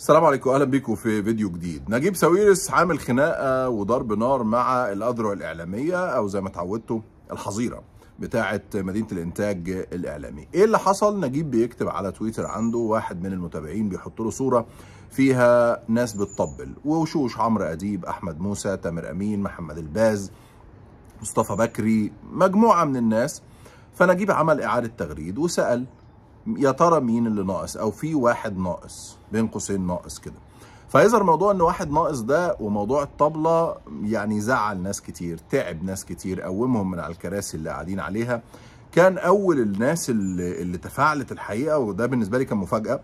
السلام عليكم اهلا بيكم في فيديو جديد نجيب ساويرس عامل خناقه وضرب نار مع الاذرع الاعلاميه او زي ما اتعودتوا الحظيره بتاعه مدينه الانتاج الاعلامي ايه اللي حصل نجيب بيكتب على تويتر عنده واحد من المتابعين بيحط له صوره فيها ناس بتطبل ووشوش عمرو اديب احمد موسى تامر امين محمد الباز مصطفى بكري مجموعه من الناس فنجيب عمل اعاده تغريد وسال يا ترى مين اللي ناقص او في واحد ناقص بين قوسين ناقص كده فيظهر موضوع ان واحد ناقص ده وموضوع الطبله يعني زعل ناس كتير تعب ناس كتير قومهم من على الكراسي اللي قاعدين عليها كان اول الناس اللي, اللي تفاعلت الحقيقه وده بالنسبه لي كان مفاجاه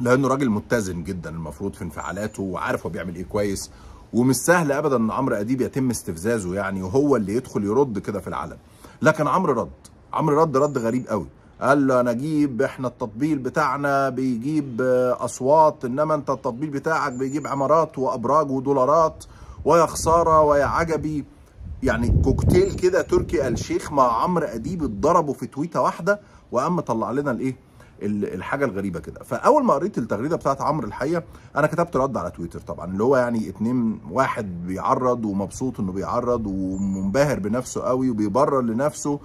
لانه راجل متزن جدا المفروض في انفعالاته وعارف هو بيعمل ايه كويس ومش سهل ابدا ان عمرو اديب يتم استفزازه يعني وهو اللي يدخل يرد كده في العلن لكن عمرو رد عمرو رد رد غريب قوي قال له انا اجيب احنا التطبيل بتاعنا بيجيب اصوات انما انت التطبيل بتاعك بيجيب عمارات وابراج ودولارات ويا خساره ويا عجبي يعني كوكتيل كده تركي الشيخ مع عمرو اديب اتضربوا في تويته واحده وقام مطلع لنا الايه الحاجه الغريبه كده فاول ما قريت التغريده بتاعت عمرو الحقيقه انا كتبت رد على تويتر طبعا اللي هو يعني اتنين واحد بيعرض ومبسوط انه بيعرض ومنبهر بنفسه قوي وبيبرر لنفسه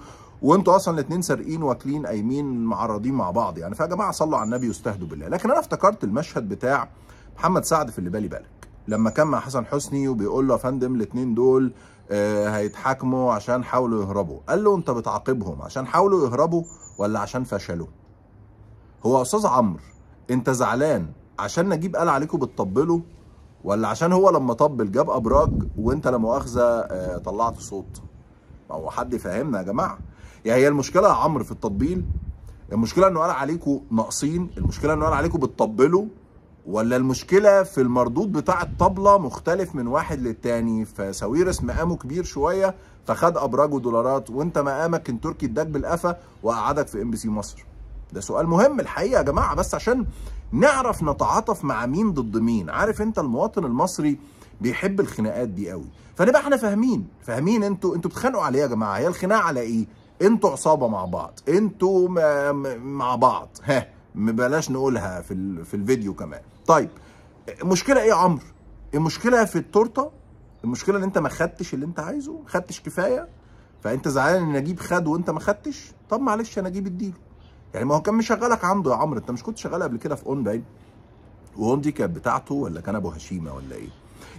وانتوا اصلا الاثنين سارقين واكلين قايمين معرضين مع بعض يعني فيا جماعه صلوا على النبي واستهدوا بالله لكن انا افتكرت المشهد بتاع محمد سعد في اللي بالي بالك لما كان مع حسن حسني وبيقول له يا فندم الاثنين دول آه، هيتحاكموا عشان حاولوا يهربوا قال له انت بتعاقبهم عشان حاولوا يهربوا ولا عشان فشلوا هو استاذ عمرو انت زعلان عشان نجيب قال عليكم بتطبلوا ولا عشان هو لما طبل جاب ابراج وانت لا مؤاخذه آه، طلعت صوت ما هو حد فهمنا يا جماعه يعني هي المشكله يا عمرو في التطبيل المشكله انه قال عليكم ناقصين المشكله انه قال عليكم بتطبلوا ولا المشكله في المردود بتاع الطبله مختلف من واحد للتاني فساويرس مقامه كبير شويه فخد ابراجه دولارات وانت مقامك ان تركي اداك بالقفا وقعدك في ام بي سي مصر ده سؤال مهم الحقيقه يا جماعه بس عشان نعرف نتعاطف مع مين ضد مين عارف انت المواطن المصري بيحب الخناقات دي قوي فنبقى احنا فاهمين فاهمين انتوا انتوا بتتخانقوا على ايه يا جماعه هي الخناقه على ايه انتوا عصابه مع بعض انتوا مع بعض ها بلاش نقولها في في الفيديو كمان طيب المشكله ايه يا عمرو المشكله في التورته المشكله ان انت ما خدتش اللي انت عايزه ما خدتش كفايه فانت زعلان ان نجيب خد وانت ما خدتش طب معلش يا نجيب اديله يعني ما هو كان مشغلك عنده يا عمرو انت مش كنت شغال قبل كده في اون باين وهون دي كانت بتاعته ولا كان ابو هشيمه ولا ايه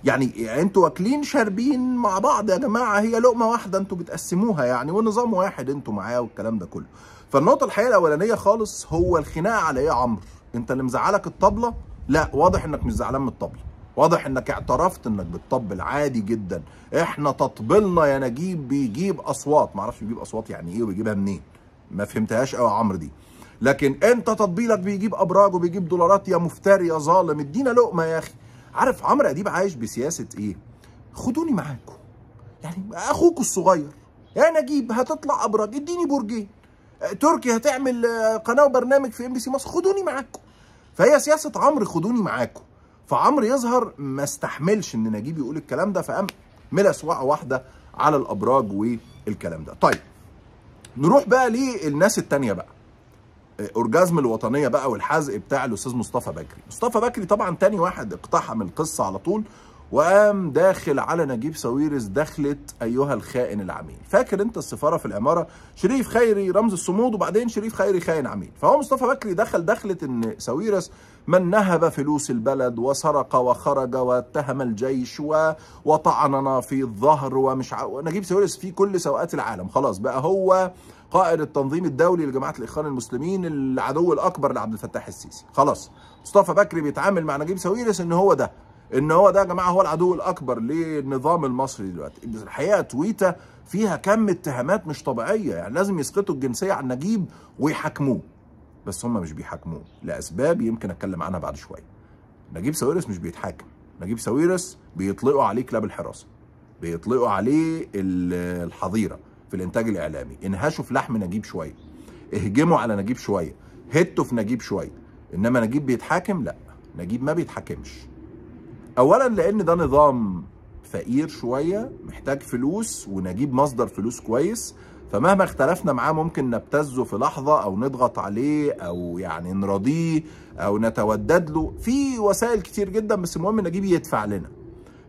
يعني انتوا واكلين شاربين مع بعض يا جماعه هي لقمه واحده انتوا بتقسموها يعني ونظام واحد انتوا معاه والكلام ده كله فالنقطه الحقيقه الاولانيه خالص هو الخناقه على ايه يا عمرو انت اللي مزعلك الطبله لا واضح انك مش زعلان من الطبله واضح انك اعترفت انك بتطبل عادي جدا احنا تطبيلنا يا نجيب بيجيب اصوات معرفش بيجيب اصوات يعني ايه وبيجيبها منين ما فهمتهاش قوي يا عمرو دي لكن انت تطبيلك بيجيب ابراج وبيجيب دولارات يا مفتري يا ظالم ادينا لقمه يا اخي عارف عمرو اديب عايش بسياسه ايه؟ خدوني معاكم يعني اخوك الصغير يا نجيب هتطلع ابراج اديني برجين آه، تركي هتعمل آه، قناه وبرنامج في ام بي سي مصر خدوني معاكم فهي سياسه عمرو خدوني معاكم فعمرو يظهر ما استحملش ان نجيب يقول الكلام ده فقام ملس واحده على الابراج والكلام ده طيب نروح بقى للناس التانية بقى اورجازم الوطنيه بقى والحزق بتاع الاستاذ مصطفى بكري مصطفى بكري طبعا تاني واحد اقتحم القصه على طول وقام داخل على نجيب ساويرس دخلت ايها الخائن العميل فاكر انت السفاره في العماره شريف خيري رمز الصمود وبعدين شريف خيري خائن عميل فهو مصطفى بكري دخل دخلت ان ساويرس من نهب فلوس البلد وسرق وخرج واتهم الجيش و... وطعننا في الظهر ومش ع... نجيب ساويرس في كل سوءات العالم خلاص بقى هو قائد التنظيم الدولي لجماعه الاخوان المسلمين العدو الاكبر لعبد الفتاح السيسي خلاص مصطفى بكري بيتعامل مع نجيب ساويرس ان هو ده ان هو ده يا جماعه هو العدو الاكبر للنظام المصري دلوقتي الحقيقه تويتا فيها كم اتهامات مش طبيعيه يعني لازم يسقطوا الجنسيه عن نجيب ويحاكموه بس هم مش بيحاكموه لاسباب يمكن اتكلم عنها بعد شويه نجيب ساويرس مش بيتحاكم نجيب ساويرس بيطلقوا عليه كلاب الحراسه بيطلقوا عليه الحظيره في الانتاج الاعلامي انهشوا في لحم نجيب شويه اهجموا على نجيب شويه هتوا في نجيب شويه انما نجيب بيتحاكم لا نجيب ما بيتحاكمش اولا لان ده نظام فقير شويه محتاج فلوس ونجيب مصدر فلوس كويس فمهما اختلفنا معاه ممكن نبتزه في لحظه او نضغط عليه او يعني نرضيه او نتودد له في وسائل كتير جدا بس المهم نجيب يدفع لنا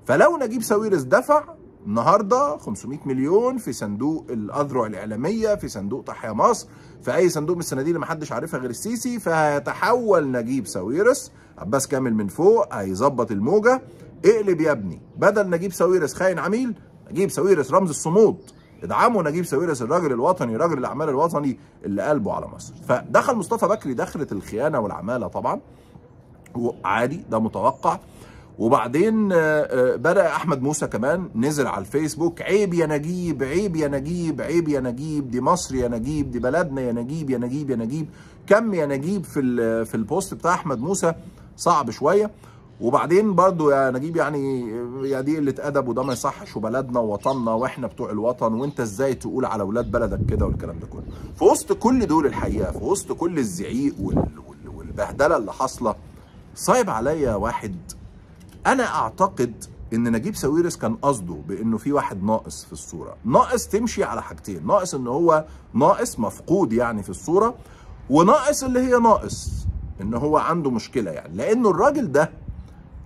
فلو نجيب ساويرس دفع النهارده 500 مليون في صندوق الاذرع الاعلاميه في صندوق تحيا مصر في اي صندوق من الصناديق اللي محدش عارفها غير السيسي فهيتحول نجيب ساويرس عباس كامل من فوق هيظبط الموجه اقلب يا ابني بدل نجيب ساويرس خاين عميل نجيب ساويرس رمز الصمود ادعموا نجيب ساويرس الراجل الوطني راجل الاعمال الوطني اللي قلبه على مصر فدخل مصطفى بكري دخلت الخيانه والعماله طبعا وعادي ده متوقع وبعدين آه، آه، بدا احمد موسى كمان نزل على الفيسبوك عيب يا نجيب عيب يا نجيب عيب يا نجيب دي مصر يا نجيب دي بلدنا يا نجيب يا نجيب يا نجيب كم يا نجيب في في البوست بتاع احمد موسى صعب شويه وبعدين برضو يا نجيب يعني يا دي قله ادب وده ما يصحش وبلدنا ووطننا واحنا بتوع الوطن وانت ازاي تقول على اولاد بلدك كده والكلام ده كله في وسط كل دول الحقيقه في وسط كل الزعيق والبهدله اللي حاصله صعب عليا واحد انا اعتقد ان نجيب ساويرس كان قصده بانه في واحد ناقص في الصوره ناقص تمشي على حاجتين ناقص ان هو ناقص مفقود يعني في الصوره وناقص اللي هي ناقص ان هو عنده مشكله يعني لانه الراجل ده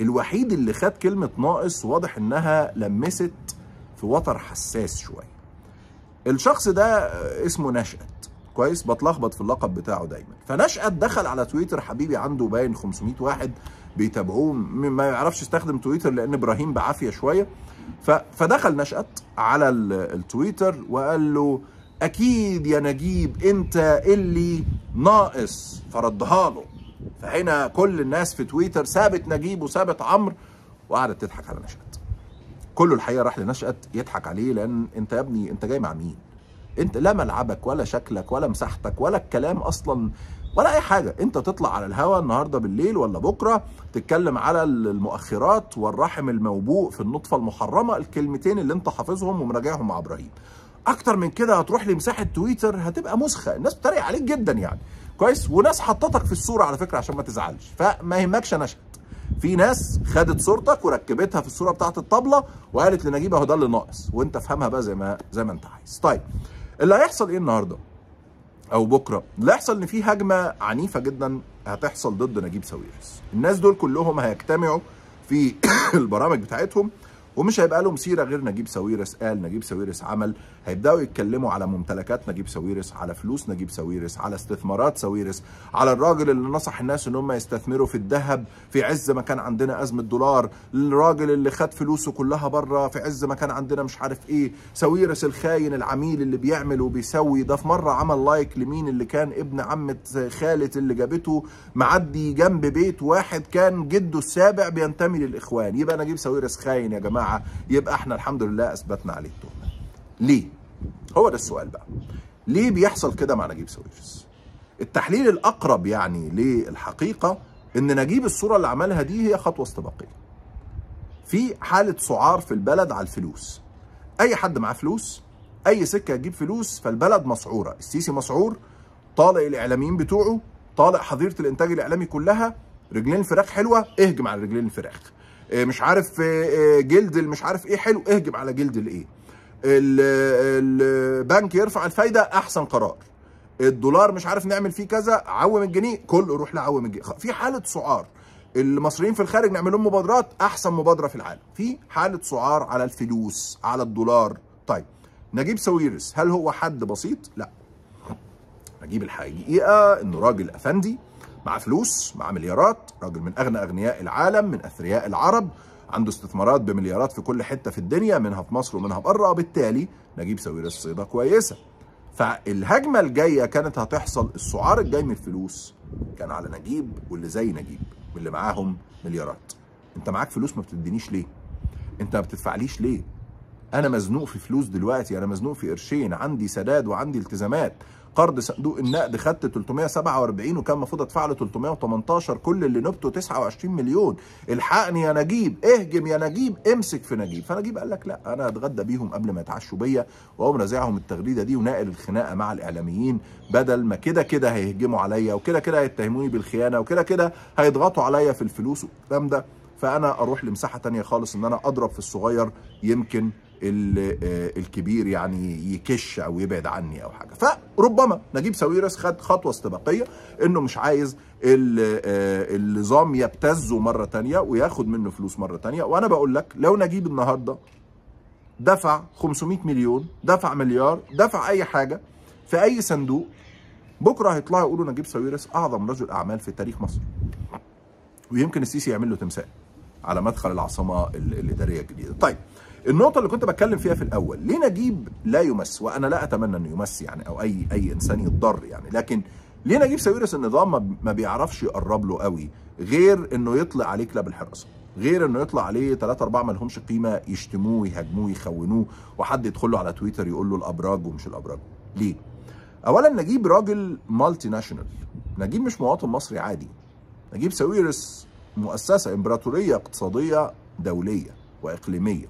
الوحيد اللي خد كلمه ناقص واضح انها لمست في وتر حساس شويه الشخص ده اسمه نشأت كويس بتلخبط في اللقب بتاعه دايما فنشأت دخل على تويتر حبيبي عنده باين 500 واحد بيتابعوه ما يعرفش يستخدم تويتر لان ابراهيم بعافيه شويه فدخل نشأت على التويتر وقال له اكيد يا نجيب انت اللي ناقص فردها له فهنا كل الناس في تويتر سابت نجيب وسابت عمرو وقعدت تضحك على نشأت كله الحقيقه راح لنشأت يضحك عليه لان انت يا ابني انت جاي مع مين انت لا ملعبك ولا شكلك ولا مساحتك ولا الكلام اصلا ولا اي حاجه انت تطلع على الهواء النهارده بالليل ولا بكره تتكلم على المؤخرات والرحم الموبوء في النطفه المحرمه الكلمتين اللي انت حافظهم ومراجعهم مع ابراهيم اكتر من كده هتروح لمساحه تويتر هتبقى مسخه الناس بتتريق عليك جدا يعني كويس وناس حطتك في الصوره على فكره عشان ما تزعلش فما يهمكش نشأت في ناس خدت صورتك وركبتها في الصوره بتاعت الطبله وقالت لنجيب اهو ده اللي ناقص وانت افهمها بقى زي ما زي ما انت عايز طيب اللي هيحصل ايه النهارده او بكره لا يحصل ان في هجمه عنيفه جدا هتحصل ضد نجيب ساويرس الناس دول كلهم هيجتمعوا في البرامج بتاعتهم ومش هيبقى لهم سيره غير نجيب ساويرس قال نجيب ساويرس عمل هيبداوا يتكلموا على ممتلكات نجيب ساويرس على فلوس نجيب ساويرس على استثمارات ساويرس على الراجل اللي نصح الناس ان هم يستثمروا في الذهب في عز ما كان عندنا ازمه دولار الراجل اللي خد فلوسه كلها بره في عز ما كان عندنا مش عارف ايه ساويرس الخاين العميل اللي بيعمل وبيسوي ده في مره عمل لايك لمين اللي كان ابن عمه خاله اللي جابته معدي جنب بيت واحد كان جده السابع بينتمي للاخوان يبقى نجيب ساويرس خاين يا جماعه جماعه يبقى احنا الحمد لله اثبتنا عليه التهمه ليه هو ده السؤال بقى ليه بيحصل كده مع نجيب سويفس؟ التحليل الاقرب يعني للحقيقه ان نجيب الصوره اللي عملها دي هي خطوه استباقيه في حاله سعار في البلد على الفلوس اي حد معاه فلوس اي سكه هتجيب فلوس فالبلد مسعوره السيسي مسعور طالع الاعلاميين بتوعه طالع حظيره الانتاج الاعلامي كلها رجلين فراخ حلوه اهجم على رجلين الفراخ آه، مش عارف آه، آه، جلد مش عارف ايه حلو اهجم على جلد الايه البنك يرفع الفايده احسن قرار الدولار مش عارف نعمل فيه كذا عوم الجنيه كله روح لعوم الجنيه في حاله سعار المصريين في الخارج نعمل لهم مبادرات احسن مبادره في العالم في حاله سعار على الفلوس على الدولار طيب نجيب ساويرس هل هو حد بسيط لا نجيب الحقيقه انه راجل افندي معاه فلوس معاه مليارات راجل من اغنى اغنياء العالم من اثرياء العرب عنده استثمارات بمليارات في كل حته في الدنيا منها في مصر ومنها بره وبالتالي نجيب ساويرس الصيده كويسه فالهجمه الجايه كانت هتحصل السعار الجاي من الفلوس كان على نجيب واللي زي نجيب واللي معاهم مليارات انت معاك فلوس ما بتدينيش ليه انت ما بتدفعليش ليه انا مزنوق في فلوس دلوقتي انا مزنوق في قرشين عندي سداد وعندي التزامات قرض صندوق النقد خدت 347 وكان المفروض ادفع له 318 كل اللي نبته 29 مليون الحقني يا نجيب اهجم يا نجيب امسك في نجيب فنجيب قال لك لا انا هتغدى بيهم قبل ما يتعشوا بيا واقوم رازعهم التغريده دي وناقل الخناقه مع الاعلاميين بدل ما كده كده هيهجموا عليا وكده كده هيتهموني بالخيانه وكده كده هيضغطوا عليا في الفلوس والكلام ده فانا اروح لمساحه ثانيه خالص ان انا اضرب في الصغير يمكن آه، الكبير يعني يكش او يبعد عني او حاجه فربما نجيب ساويرس خد خطوه استباقيه انه مش عايز آه، النظام يبتزه مره تانية وياخد منه فلوس مره تانية وانا بقول لك لو نجيب النهارده دفع 500 مليون دفع مليار دفع اي حاجه في اي صندوق بكره هيطلعوا يقولوا نجيب ساويرس اعظم رجل اعمال في تاريخ مصر ويمكن السيسي يعمل له تمثال على مدخل العاصمه الاداريه الجديده. طيب النقطة اللي كنت بتكلم فيها في الأول، ليه نجيب لا يمس؟ وأنا لا أتمنى إنه يمس يعني أو أي أي إنسان يتضر يعني، لكن ليه نجيب ساويرس النظام ما بيعرفش يقرب له قوي غير إنه يطلع عليه كلاب الحراسة، غير إنه يطلع عليه ثلاثة أربعة ما لهمش قيمة يشتموه ويهاجموه ويخونوه وحد يدخل له على تويتر يقول له الأبراج ومش الأبراج، ليه؟ أولا نجيب راجل مالتي ناشونال، نجيب مش مواطن مصري عادي، نجيب ساويرس مؤسسة إمبراطورية اقتصادية دولية وإقليمية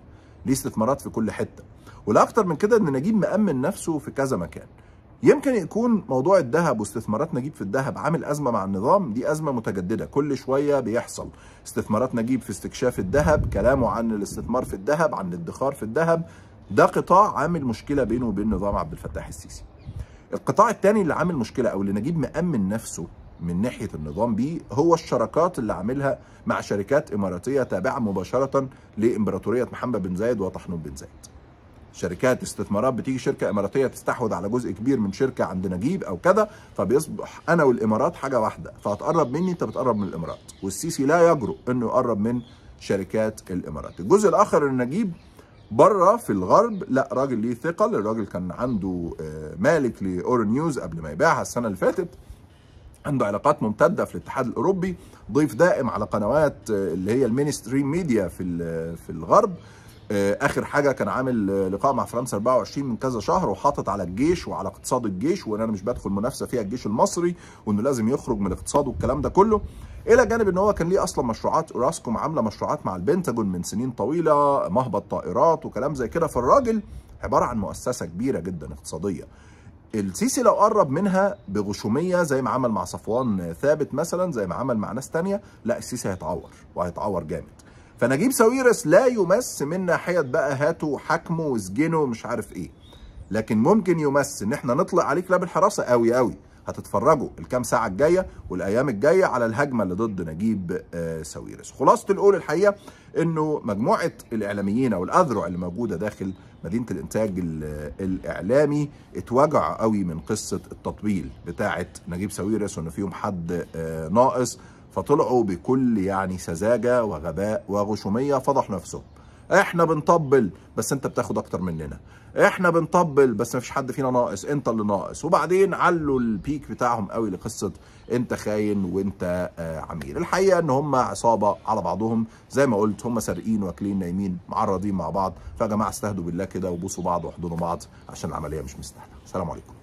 ليه استثمارات في كل حتة والأكتر من كده إن نجيب مأمن نفسه في كذا مكان يمكن يكون موضوع الذهب واستثمارات نجيب في الذهب عامل أزمة مع النظام دي أزمة متجددة كل شوية بيحصل استثمارات نجيب في استكشاف الذهب كلامه عن الاستثمار في الذهب عن الادخار في الذهب ده قطاع عامل مشكلة بينه وبين نظام عبد الفتاح السيسي القطاع الثاني اللي عامل مشكلة أو اللي نجيب مأمن نفسه من ناحيه النظام بيه هو الشراكات اللي عاملها مع شركات اماراتيه تابعه مباشره لامبراطوريه محمد بن زايد وطحنون بن زايد. شركات استثمارات بتيجي شركه اماراتيه تستحوذ على جزء كبير من شركه عند نجيب او كذا فبيصبح انا والامارات حاجه واحده فهتقرب مني انت بتقرب من الامارات والسيسي لا يجرؤ انه يقرب من شركات الامارات. الجزء الاخر النجيب بره في الغرب لا راجل ليه ثقل الراجل كان عنده آه، مالك لاورنيوز قبل ما يبيعها السنه اللي فاتت عنده علاقات ممتدة في الاتحاد الأوروبي ضيف دائم على قنوات آه، اللي هي المينستريم ميديا في في الغرب آه، آخر حاجة كان عامل آه، لقاء مع فرنسا 24 من كذا شهر وحاطط على الجيش وعلى اقتصاد الجيش وإن أنا مش بدخل منافسة فيها الجيش المصري وإنه لازم يخرج من الاقتصاد والكلام ده كله إلى جانب إن هو كان ليه أصلا مشروعات أوراسكوم عاملة مشروعات مع البنتاجون من سنين طويلة مهبط طائرات وكلام زي كده فالراجل عبارة عن مؤسسة كبيرة جدا اقتصادية السيسي لو قرب منها بغشوميه زي ما عمل مع صفوان ثابت مثلا زي ما عمل مع ناس ثانيه لا السيسي هيتعور وهيتعور جامد فنجيب ساويرس لا يمس من ناحيه بقى هاته حكمه وسجنه مش عارف ايه لكن ممكن يمس ان احنا نطلق عليك كلاب الحراسه قوي قوي هتتفرجوا الكام ساعه الجايه والايام الجايه على الهجمه اللي ضد نجيب آه، ساويرس خلاصه القول الحقيقه انه مجموعه الاعلاميين او الاذرع اللي موجوده داخل مدينه الانتاج الاعلامي اتوجع قوي من قصه التطبيل بتاعه نجيب ساويرس وان فيهم حد آه، ناقص فطلعوا بكل يعني سذاجه وغباء وغشوميه فضحوا نفسهم احنا بنطبل بس انت بتاخد اكتر مننا احنا بنطبل بس مفيش حد فينا ناقص انت اللي ناقص وبعدين علوا البيك بتاعهم قوي لقصه انت خاين وانت آه، عميل الحقيقه ان هم عصابه على بعضهم زي ما قلت هم سارقين واكلين نايمين معرضين مع بعض فيا جماعه استهدوا بالله كده وبوسوا بعض واحضنوا بعض عشان العمليه مش مستاهله سلام عليكم